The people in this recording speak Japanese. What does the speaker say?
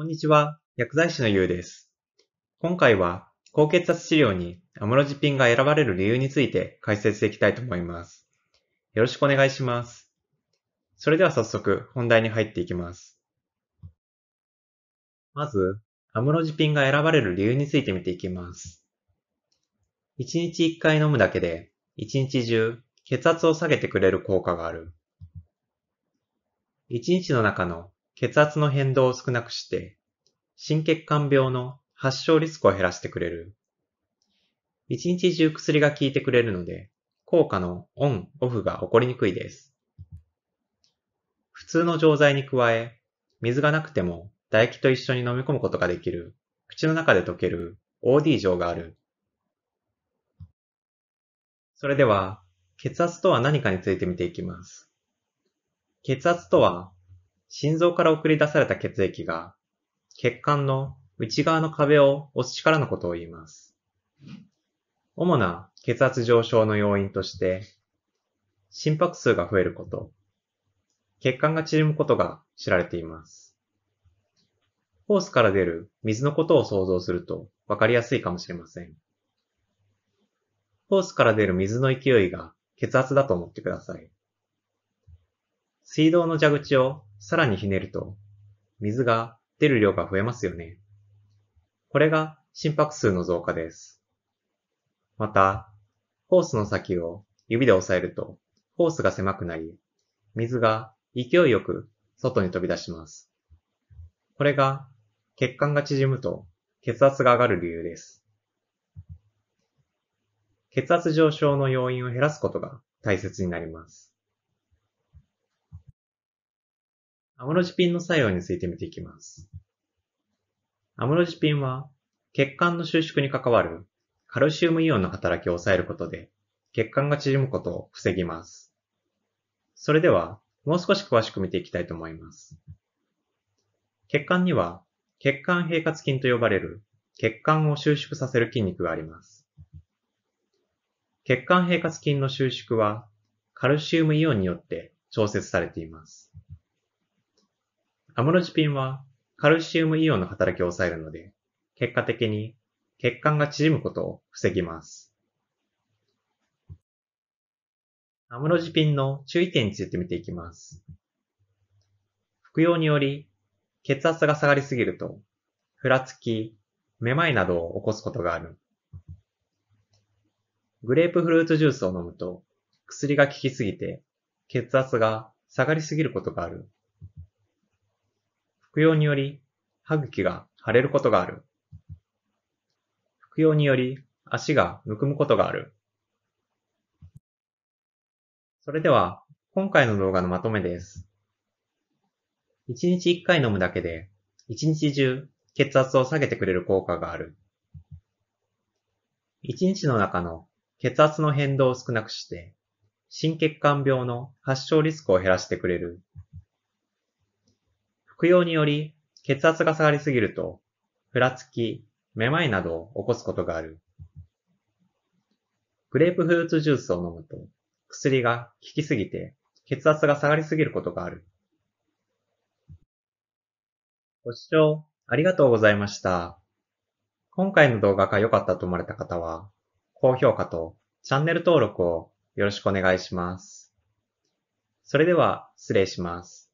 こんにちは、薬剤師のゆうです。今回は、高血圧治療にアムロジピンが選ばれる理由について解説していきたいと思います。よろしくお願いします。それでは早速、本題に入っていきます。まず、アムロジピンが選ばれる理由について見ていきます。1日1回飲むだけで、1日中、血圧を下げてくれる効果がある。1日の中の血圧の変動を少なくして、心血管病の発症リスクを減らしてくれる。一日中薬が効いてくれるので、効果のオン、オフが起こりにくいです。普通の錠剤に加え、水がなくても唾液と一緒に飲み込むことができる、口の中で溶ける OD 錠がある。それでは、血圧とは何かについて見ていきます。血圧とは、心臓から送り出された血液が、血管の内側の壁を押す力のことを言います。主な血圧上昇の要因として、心拍数が増えること、血管が縮むことが知られています。ホースから出る水のことを想像するとわかりやすいかもしれません。ホースから出る水の勢いが血圧だと思ってください。水道の蛇口をさらにひねると、水が出る量が増えますよね。これが心拍数の増加です。また、ホースの先を指で押さえると、ホースが狭くなり、水が勢いよく外に飛び出します。これが血管が縮むと血圧が上がる理由です。血圧上昇の要因を減らすことが大切になります。アムロジピンの作用について見ていきます。アムロジピンは血管の収縮に関わるカルシウムイオンの働きを抑えることで血管が縮むことを防ぎます。それではもう少し詳しく見ていきたいと思います。血管には血管平滑筋と呼ばれる血管を収縮させる筋肉があります。血管平滑筋の収縮はカルシウムイオンによって調節されています。アムロジピンはカルシウムイオンの働きを抑えるので、結果的に血管が縮むことを防ぎます。アムロジピンの注意点について見ていきます。服用により、血圧が下がりすぎると、ふらつき、めまいなどを起こすことがある。グレープフルーツジュースを飲むと、薬が効きすぎて、血圧が下がりすぎることがある。服用により、歯茎が腫れることがある。服用により、足がむくむことがある。それでは、今回の動画のまとめです。1日1回飲むだけで、1日中血圧を下げてくれる効果がある。1日の中の血圧の変動を少なくして、心血管病の発症リスクを減らしてくれる。服用により血圧が下がりすぎると、ふらつき、めまいなどを起こすことがある。グレープフルーツジュースを飲むと、薬が効きすぎて血圧が下がりすぎることがある。ご視聴ありがとうございました。今回の動画が良かったと思われた方は、高評価とチャンネル登録をよろしくお願いします。それでは失礼します。